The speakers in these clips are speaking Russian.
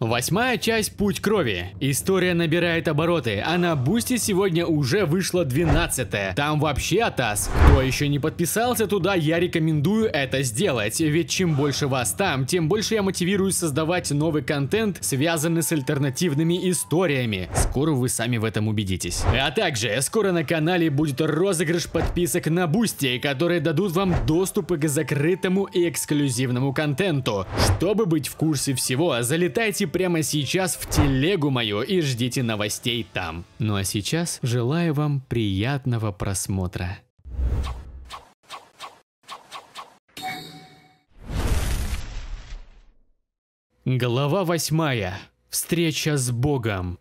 Восьмая часть «Путь крови». История набирает обороты, а на Бусти сегодня уже вышла двенадцатая. Там вообще атас. Кто еще не подписался туда, я рекомендую это сделать, ведь чем больше вас там, тем больше я мотивирую создавать новый контент, связанный с альтернативными историями. Скоро вы сами в этом убедитесь. А также, скоро на канале будет розыгрыш подписок на Бусти, которые дадут вам доступ к закрытому и эксклюзивному контенту. Чтобы быть в курсе всего, залетайте заходите прямо сейчас в телегу мою и ждите новостей там. Ну а сейчас желаю вам приятного просмотра. Глава восьмая. Встреча с Богом.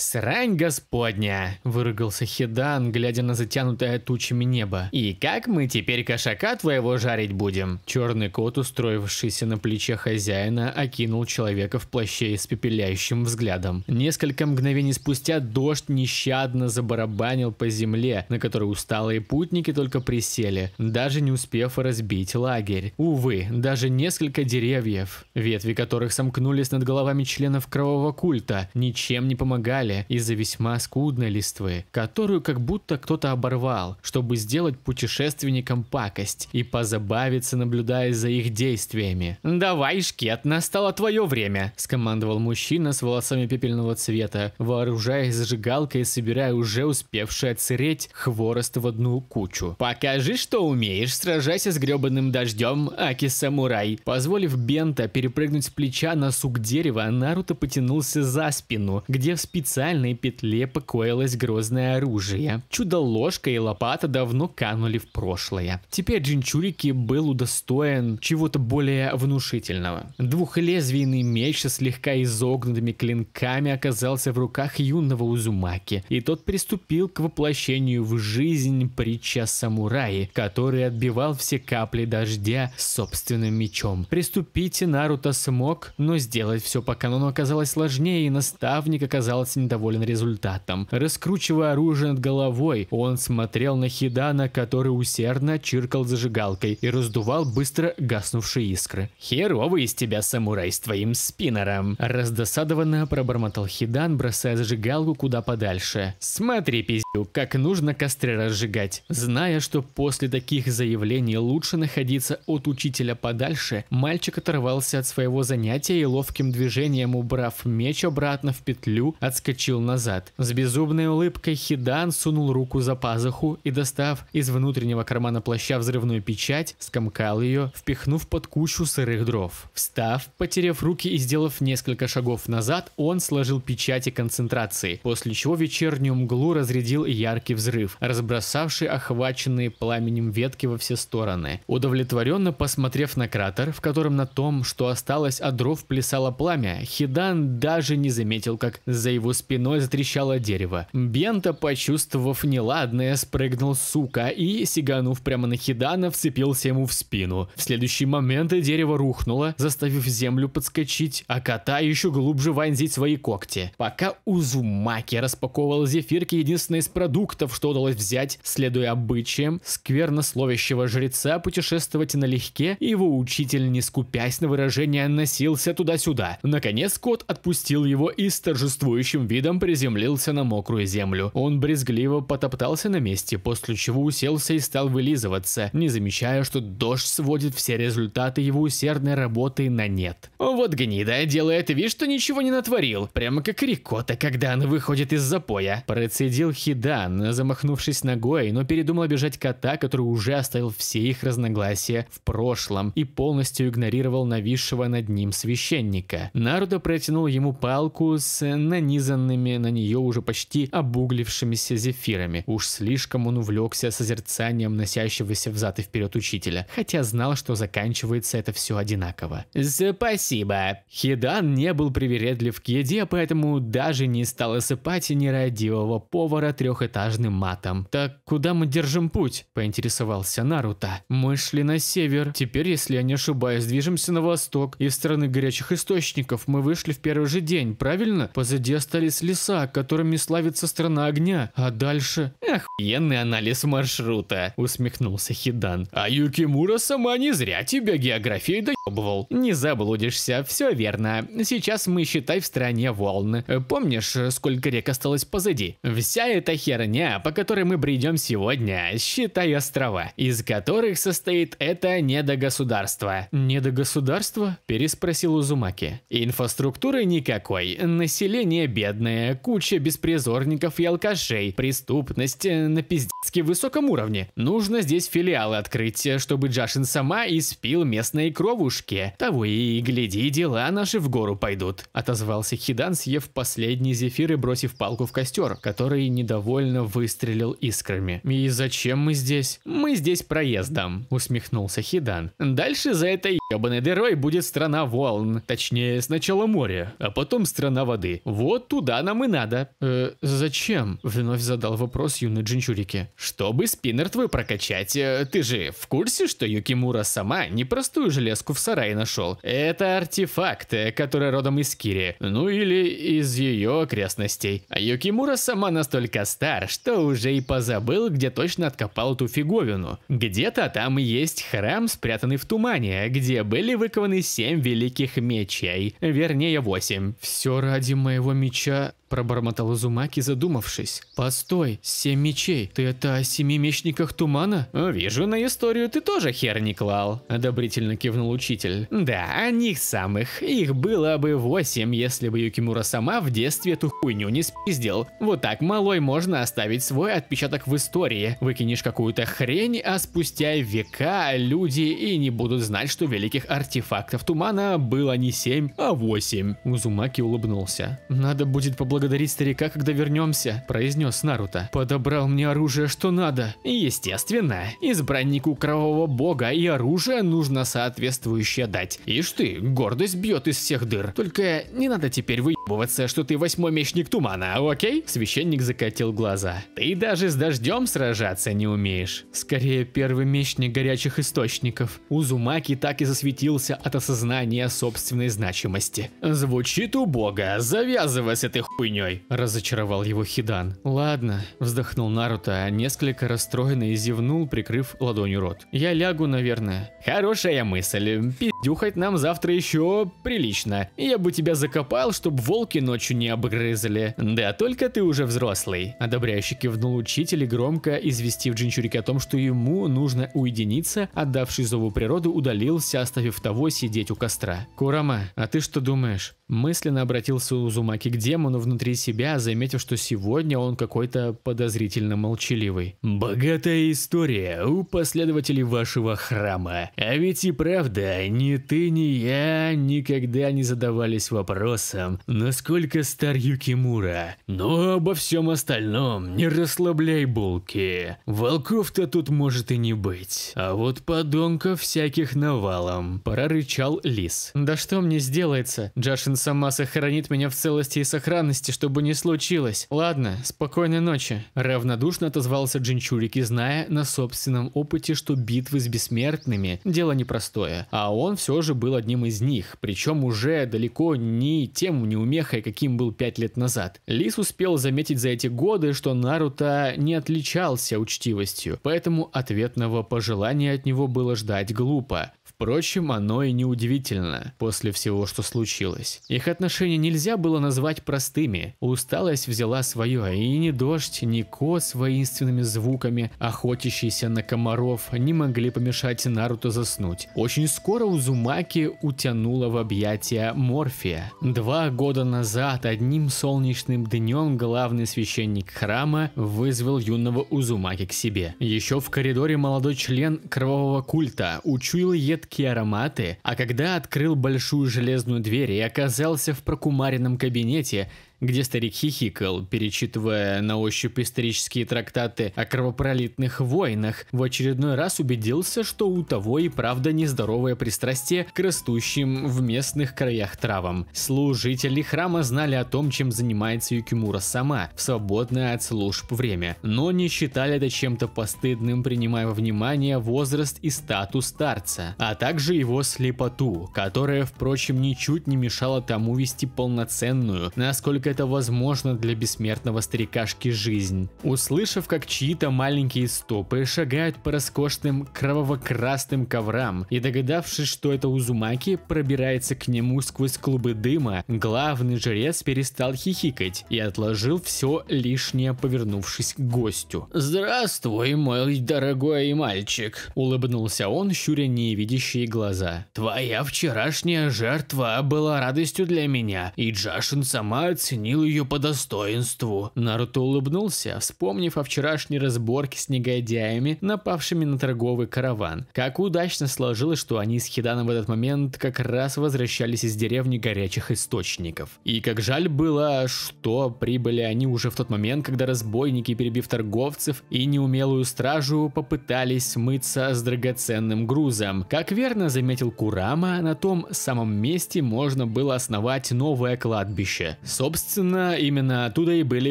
«Срань господня!» – выругался Хидан, глядя на затянутое тучами небо. «И как мы теперь кошака твоего жарить будем?» Черный кот, устроившийся на плече хозяина, окинул человека в плаще испепеляющим взглядом. Несколько мгновений спустя дождь нещадно забарабанил по земле, на которой усталые путники только присели, даже не успев разбить лагерь. Увы, даже несколько деревьев, ветви которых сомкнулись над головами членов кровавого культа, ничем не помогали пропали из-за весьма скудной листвы, которую как будто кто-то оборвал, чтобы сделать путешественникам пакость и позабавиться, наблюдая за их действиями. «Давай, Шкет, настало твое время!» – скомандовал мужчина с волосами пепельного цвета, вооружаясь зажигалкой и собирая уже успевший отсыреть хворост в одну кучу. «Покажи, что умеешь, сражайся с гребаным дождем, Аки-самурай!» Позволив Бента перепрыгнуть с плеча на сук дерева, Наруто потянулся за спину, где в специальном специальной петле покоилось грозное оружие. Чудо-ложка и лопата давно канули в прошлое. Теперь Джинчурики был удостоен чего-то более внушительного. Двухлезвийный меч со слегка изогнутыми клинками оказался в руках юного Узумаки, и тот приступил к воплощению в жизнь притча самураи, который отбивал все капли дождя собственным мечом. Приступить Наруто смог, но сделать все по канону оказалось сложнее, и наставник оказался не очень доволен результатом. Раскручивая оружие над головой, он смотрел на Хидана, который усердно чиркал зажигалкой и раздувал быстро гаснувшие искры. «Херовый из тебя самурай с твоим спиннером!» Раздосадованно пробормотал Хидан, бросая зажигалку куда подальше. «Смотри, пиздец!» выучил, как нужно костры разжигать. Зная, что после таких заявлений лучше находиться от учителя подальше, мальчик оторвался от своего занятия и ловким движением, убрав меч обратно в петлю, отскочил назад. С безумной улыбкой Хидан сунул руку за пазуху и, достав из внутреннего кармана плаща взрывную печать, скомкал ее, впихнув под кучу сырых дров. Встав, потеряв руки и сделав несколько шагов назад, он сложил печати концентрации, после чего вечернюю мглу разрядил яркий взрыв, разбросавший охваченные пламенем ветки во все стороны. Удовлетворенно посмотрев на кратер, в котором на том, что осталось от дров, плясало пламя, Хидан даже не заметил, как за его спиной затрещало дерево. Бента, почувствовав неладное, спрыгнул сука и, сиганув прямо на Хидана, вцепился ему в спину. В следующий момент дерево рухнуло, заставив землю подскочить, а кота еще глубже вонзить свои когти. Пока Узумаки распаковывал зефирки, единственное из продуктов, что удалось взять, следуя обычаям сквернословящего жреца путешествовать налегке, и его учитель, не скупясь на выражение, носился туда-сюда. Наконец, кот отпустил его и с торжествующим видом приземлился на мокрую землю. Он брезгливо потоптался на месте, после чего уселся и стал вылизываться, не замечая, что дождь сводит все результаты его усердной работы на нет. Вот гнида делает вид, что ничего не натворил, прямо как рикота, когда она выходит из запоя, процедил Хид Кидан, замахнувшись ногой, но передумал бежать кота, который уже оставил все их разногласия в прошлом и полностью игнорировал нависшего над ним священника. Наруто протянул ему палку с нанизанными на нее уже почти обуглившимися зефирами. Уж слишком он увлекся созерцанием носящегося взад и вперед учителя, хотя знал, что заканчивается это все одинаково. «Спасибо!» Хидан не был привередлив к еде, поэтому даже не стал осыпать нерадивого повара трех трехэтажным матом. «Так куда мы держим путь?» – поинтересовался Наруто. «Мы шли на север. Теперь, если я не ошибаюсь, движемся на восток. Из страны горячих источников мы вышли в первый же день, правильно? Позади остались леса, которыми славится страна огня. А дальше...» «Охуенный анализ маршрута!» – усмехнулся Хидан. «А Юкимура сама не зря тебя географией доебывал. Не заблудишься, все верно. Сейчас мы, считай, в стране волны. Помнишь, сколько рек осталось позади? Вся эта херня, по которой мы бредем сегодня, считай острова, из которых состоит это недогосударство. Недогосударство? Переспросил Узумаки. Инфраструктуры никакой, население бедное, куча беспризорников и алкашей, преступность на пиздецки высоком уровне. Нужно здесь филиалы открыть, чтобы Джашин сама испил местные кровушки. Того и гляди, дела наши в гору пойдут. Отозвался Хидан, съев последний зефир и бросив палку в костер, который недовольно недовольно выстрелил искрами. «И зачем мы здесь?» «Мы здесь проездом», — усмехнулся Хидан. «Дальше за этой. Ебаной дырой будет страна волн, точнее сначала море, а потом страна воды. Вот туда нам и надо. Э, зачем? Вновь задал вопрос юный Джинчурики. Чтобы спиннер твой прокачать. Э, ты же в курсе, что Юкимура сама непростую железку в сарае нашел? Это артефакт, э, который родом из Кири, ну или из ее окрестностей. А Юкимура сама настолько стар, что уже и позабыл, где точно откопал эту фиговину. Где-то там есть храм, спрятанный в тумане, где которой были выкованы семь великих мечей. Вернее, восемь. «Все ради моего меча...» Пробормотал Зумаки, задумавшись. «Постой, семь мечей. Ты это о семи мечниках тумана?» «Вижу, на историю ты тоже хер не клал», — одобрительно кивнул учитель. «Да, о них самых. Их было бы восемь, если бы Юкимура сама в детстве эту хуйню не спиздил. Вот так малой можно оставить свой отпечаток в истории. Выкинешь какую-то хрень, а спустя века люди и не будут знать, что великий великих артефактов тумана было не 7, а 8. Узумаки улыбнулся. «Надо будет поблагодарить старика, когда вернемся», – произнес Наруто. «Подобрал мне оружие, что надо». «Естественно. Избраннику кровавого бога и оружие нужно соответствующее дать. Ишь ты, гордость бьет из всех дыр. Только не надо теперь вы задумываться, что ты восьмой мечник тумана, а, окей? Священник закатил глаза. Ты даже с дождем сражаться не умеешь. Скорее, первый мечник горячих источников. Узумаки так и засветился от осознания собственной значимости. Звучит убого, завязывай с этой хуйней, разочаровал его Хидан. Ладно, вздохнул Наруто, а несколько расстроенно и зевнул, прикрыв ладонью рот. Я лягу, наверное. Хорошая мысль, пиздюхать нам завтра еще прилично. Я бы тебя закопал, чтобы волк волки ночью не обгрызли. Да, только ты уже взрослый. Одобряюще кивнул учитель и громко, известив Джинчурика о том, что ему нужно уединиться, отдавший зову природы, удалился, оставив того сидеть у костра. Курама, а ты что думаешь? Мысленно обратился Узумаки к демону внутри себя, заметив, что сегодня он какой-то подозрительно молчаливый. «Богатая история у последователей вашего храма. А ведь и правда, ни ты, ни я никогда не задавались вопросом, насколько стар Юкимура. Но обо всем остальном не расслабляй булки. Волков-то тут может и не быть. А вот подонков всяких навалом», – прорычал лис. «Да что мне сделается?» Джашин сама сохранит меня в целости и сохранности, чтобы не случилось. Ладно, спокойной ночи. Равнодушно отозвался Джинчурик, и зная на собственном опыте, что битвы с бессмертными – дело непростое. А он все же был одним из них, причем уже далеко не тем неумехой, каким был пять лет назад. Лис успел заметить за эти годы, что Наруто не отличался учтивостью, поэтому ответного пожелания от него было ждать глупо. Впрочем, оно и неудивительно, после всего, что случилось. Их отношения нельзя было назвать простыми. Усталость взяла свое, и ни дождь, ни ко с воинственными звуками, охотящиеся на комаров, не могли помешать Наруто заснуть. Очень скоро Узумаки утянула в объятия Морфия. Два года назад одним солнечным днем главный священник храма вызвал юного Узумаки к себе. Еще в коридоре молодой член кровавого культа учуял едкий едкие ароматы, а когда открыл большую железную дверь и оказался в прокумаренном кабинете, где старик хихикал, перечитывая на ощупь исторические трактаты о кровопролитных войнах, в очередной раз убедился, что у того и правда нездоровое пристрастие к растущим в местных краях травам. Служители храма знали о том, чем занимается Юкимура сама, в свободное от служб время, но не считали это чем-то постыдным, принимая во внимание возраст и статус старца, а также его слепоту, которая, впрочем, ничуть не мешала тому вести полноценную, насколько это возможно для бессмертного старикашки жизнь. Услышав, как чьи-то маленькие стопы шагают по роскошным кроваво-красным коврам и догадавшись, что это Узумаки пробирается к нему сквозь клубы дыма, главный жрец перестал хихикать и отложил все лишнее, повернувшись к гостю. «Здравствуй, мой дорогой мальчик», — улыбнулся он, щуря невидящие глаза. «Твоя вчерашняя жертва была радостью для меня, и Джашин сама оценила оценил ее по достоинству. Наруто улыбнулся, вспомнив о вчерашней разборке с негодяями, напавшими на торговый караван. Как удачно сложилось, что они с Хиданом в этот момент как раз возвращались из деревни горячих источников. И как жаль было, что прибыли они уже в тот момент, когда разбойники, перебив торговцев и неумелую стражу, попытались смыться с драгоценным грузом. Как верно заметил Курама, на том самом месте можно было основать новое кладбище. Собственно, Собственно, именно оттуда и были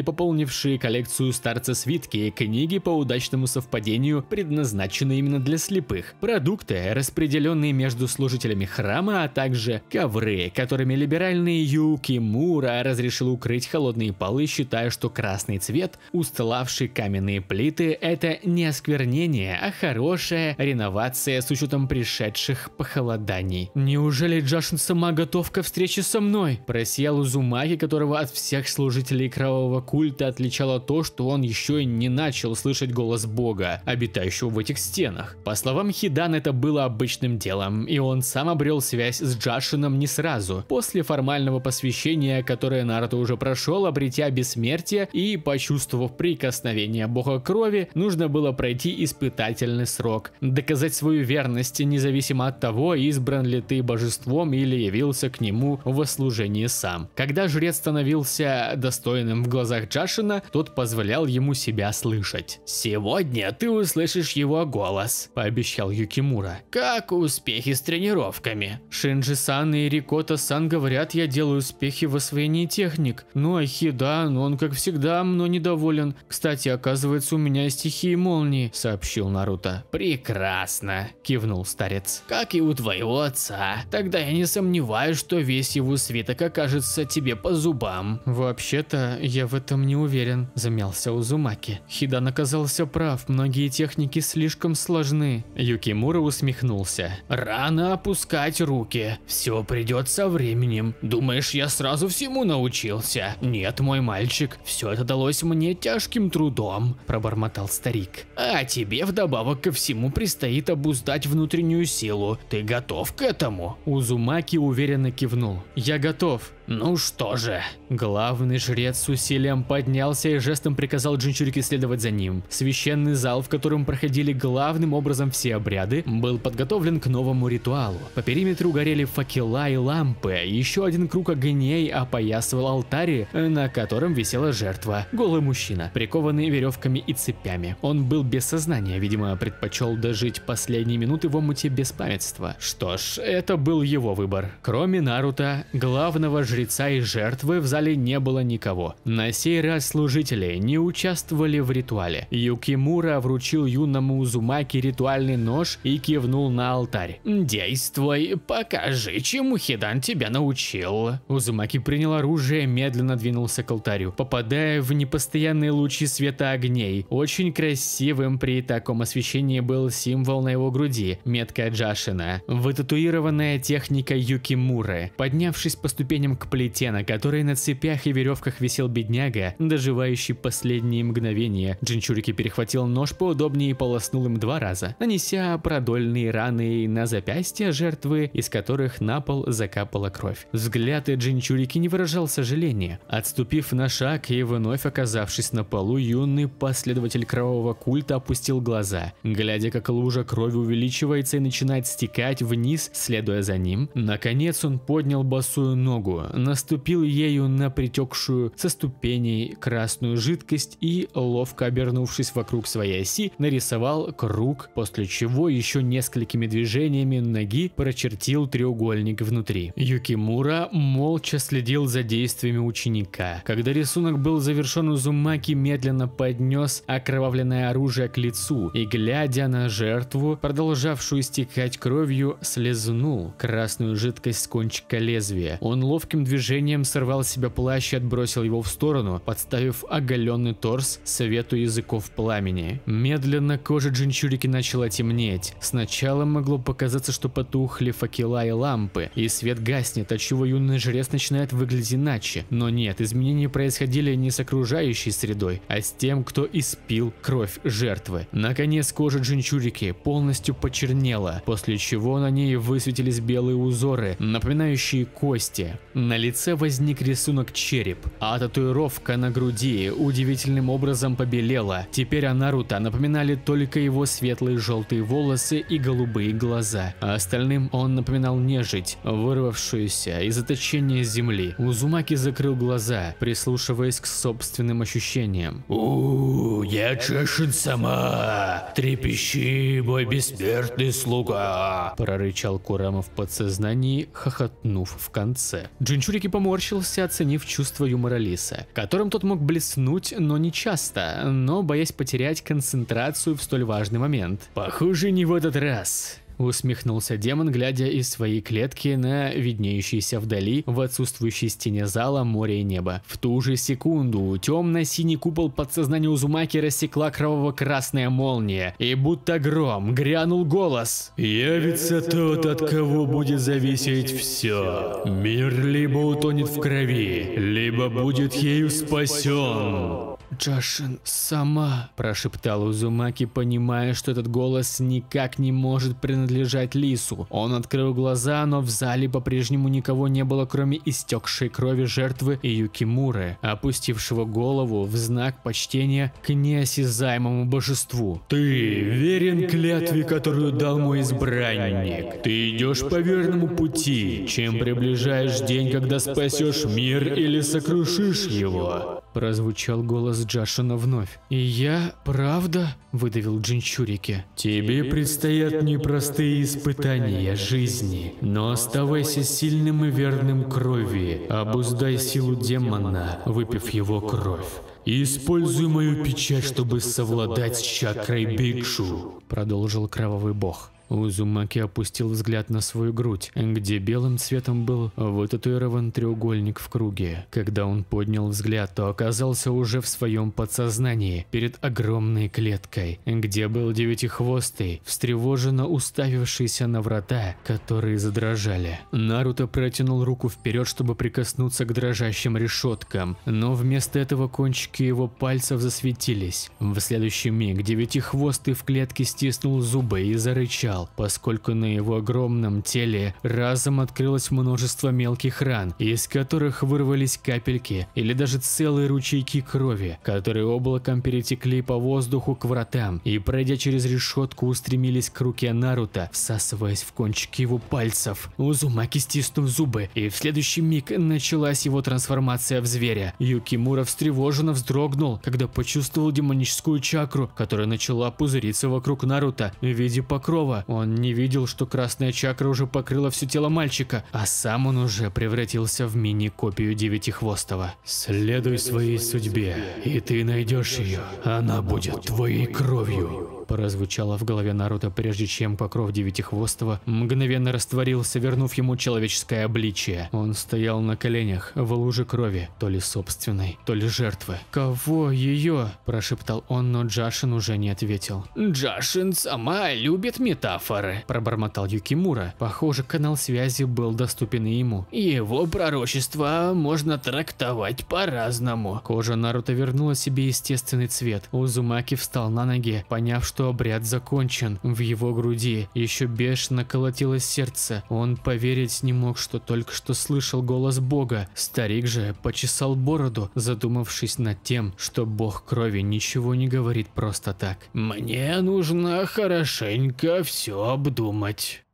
пополнившие коллекцию старца свитки, и книги по удачному совпадению, предназначенные именно для слепых, продукты, распределенные между служителями храма, а также ковры, которыми либеральный Юки Мура разрешил укрыть холодные полы, считая, что красный цвет, устлавший каменные плиты, это не осквернение, а хорошая реновация с учетом пришедших похолоданий. «Неужели Джашин сама готов ко встрече со мной?» – просиял Узумаки, которого от от всех служителей кровавого культа отличало то, что он еще и не начал слышать голос бога, обитающего в этих стенах. По словам Хидан, это было обычным делом, и он сам обрел связь с Джашином не сразу, после формального посвящения, которое Наруто уже прошел, обретя бессмертие и почувствовав прикосновение бога крови, нужно было пройти испытательный срок, доказать свою верность, независимо от того, избран ли ты божеством или явился к нему во служении сам. Когда жрец становился становился достойным в глазах Джашина, тот позволял ему себя слышать. «Сегодня ты услышишь его голос», – пообещал Юкимура. «Как успехи с тренировками?» «Шинджи-сан и Рикота-сан говорят, я делаю успехи в освоении техник. Ну а Хидан, он как всегда мной недоволен. Кстати, оказывается, у меня стихии молнии», – сообщил Наруто. «Прекрасно», – кивнул старец. «Как и у твоего отца. Тогда я не сомневаюсь, что весь его свиток окажется тебе по зубам» там. Вообще-то, я в этом не уверен, замялся Узумаки. Хидан оказался прав, многие техники слишком сложны. Юкимура усмехнулся. Рано опускать руки, все придет со временем. Думаешь, я сразу всему научился? Нет, мой мальчик, все это далось мне тяжким трудом, пробормотал старик. А тебе вдобавок ко всему предстоит обуздать внутреннюю силу. Ты готов к этому? Узумаки уверенно кивнул. Я готов. Ну что же. Главный жрец с усилием поднялся и жестом приказал Джинчурике следовать за ним. Священный зал, в котором проходили главным образом все обряды, был подготовлен к новому ритуалу. По периметру горели факела и лампы, еще один круг огней опоясывал алтарь, э, на котором висела жертва. Голый мужчина, прикованный веревками и цепями. Он был без сознания, видимо, предпочел дожить последние минуты в омуте беспамятства. Что ж, это был его выбор. Кроме Наруто, главного жреца жреца и жертвы в зале не было никого. На сей раз служители не участвовали в ритуале. Юкимура вручил юному Узумаки ритуальный нож и кивнул на алтарь. «Действуй, покажи, чему Хидан тебя научил». Узумаки принял оружие, медленно двинулся к алтарю, попадая в непостоянные лучи света огней. Очень красивым при таком освещении был символ на его груди, метка Джашина, вытатуированная техника Юкимуры. Поднявшись по ступеням к к плите, на которой на цепях и веревках висел бедняга, доживающий последние мгновения. Джинчурики перехватил нож поудобнее и полоснул им два раза, нанеся продольные раны на запястья жертвы, из которых на пол закапала кровь. Взгляд Джинчурики не выражал сожаления. Отступив на шаг и вновь оказавшись на полу, юный последователь кровавого культа опустил глаза, глядя, как лужа крови увеличивается и начинает стекать вниз, следуя за ним. Наконец он поднял босую ногу, наступил ею на притекшую со ступеней красную жидкость и, ловко обернувшись вокруг своей оси, нарисовал круг, после чего еще несколькими движениями ноги прочертил треугольник внутри. Юкимура молча следил за действиями ученика. Когда рисунок был завершен, Узумаки медленно поднес окровавленное оружие к лицу и, глядя на жертву, продолжавшую истекать кровью, слезнул красную жидкость с кончика лезвия. Он ловким движением сорвал с себя плащ и отбросил его в сторону, подставив оголенный торс совету языков пламени. Медленно кожа Джинчурики начала темнеть. Сначала могло показаться, что потухли факела и лампы, и свет гаснет, отчего юный жрец начинает выглядеть иначе. Но нет, изменения происходили не с окружающей средой, а с тем, кто испил кровь жертвы. Наконец кожа Джинчурики полностью почернела, после чего на ней высветились белые узоры, напоминающие кости. На лице возник рисунок череп, а татуировка на груди удивительным образом побелела. Теперь о Наруто напоминали только его светлые желтые волосы и голубые глаза. А остальным он напоминал нежить, вырвавшуюся из заточения земли. Узумаки закрыл глаза, прислушиваясь к собственным ощущениям. у я чешен сама! Трепещи, мой бессмертный слуга!» Прорычал Курама в подсознании, хохотнув в конце. Джин Джинчурики поморщился, оценив чувство юмора Лиса, которым тот мог блеснуть, но не часто, но боясь потерять концентрацию в столь важный момент. «Похоже, не в этот раз». Усмехнулся демон, глядя из своей клетки на виднеющийся вдали в отсутствующей стене зала море и небо. В ту же секунду темно-синий купол подсознания Узумаки рассекла кроваво-красная молния, и будто гром грянул голос. «Явится тот, от кого будет зависеть все. Мир либо утонет в крови, либо будет ею спасен». «Джашин, сама!» – прошептала Узумаки, понимая, что этот голос никак не может принадлежать Лису. Он открыл глаза, но в зале по-прежнему никого не было, кроме истекшей крови жертвы и Юкимуры, опустившего голову в знак почтения к неосязаемому божеству. «Ты верен клятве, которую дал мой избранник. Ты идешь по верному пути. Чем приближаешь день, когда спасешь мир или сокрушишь его?» Прозвучал голос Джашина вновь. «И я, правда?» – выдавил Джинчурики. «Тебе предстоят непростые испытания жизни, но оставайся сильным и верным крови, обуздай силу демона, выпив его кровь. И используй мою печать, чтобы совладать с чакрой Бикшу, продолжил кровавый бог. Узумаки опустил взгляд на свою грудь, где белым цветом был вытатуирован треугольник в круге. Когда он поднял взгляд, то оказался уже в своем подсознании, перед огромной клеткой, где был девятихвостый, встревоженно уставившийся на врата, которые задрожали. Наруто протянул руку вперед, чтобы прикоснуться к дрожащим решеткам, но вместо этого кончик Кончики его пальцев засветились. В следующий миг девятихвостый в клетке стиснул зубы и зарычал, поскольку на его огромном теле разом открылось множество мелких ран, из которых вырвались капельки или даже целые ручейки крови, которые облаком перетекли по воздуху к вратам и, пройдя через решетку, устремились к руке Наруто, всасываясь в кончики его пальцев. Узумаки стиснул зубы, и в следующий миг началась его трансформация в зверя. Юкимура встревоженно вздрогнул, когда почувствовал демоническую чакру, которая начала пузыриться вокруг Наруто в виде покрова. Он не видел, что красная чакра уже покрыла все тело мальчика, а сам он уже превратился в мини-копию Девятихвостого. «Следуй своей судьбе, и ты найдешь ее. Она будет твоей кровью» прозвучало в голове Наруто, прежде чем покров Девятихвостого мгновенно растворился, вернув ему человеческое обличие. Он стоял на коленях в луже крови, то ли собственной, то ли жертвы. «Кого ее?» – прошептал он, но Джашин уже не ответил. «Джашин сама любит метафоры», – пробормотал Юкимура. Похоже, канал связи был доступен и ему. «Его пророчество можно трактовать по-разному». Кожа Наруто вернула себе естественный цвет. Узумаки встал на ноги, поняв, что что обряд закончен. В его груди еще бешено колотилось сердце. Он поверить не мог, что только что слышал голос Бога. Старик же почесал бороду, задумавшись над тем, что Бог крови ничего не говорит просто так. «Мне нужно хорошенько все обдумать».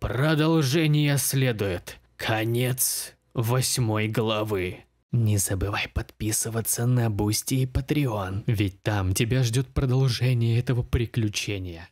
Продолжение следует. Конец восьмой главы. Не забывай подписываться на Бусти и Patreon, ведь там тебя ждет продолжение этого приключения.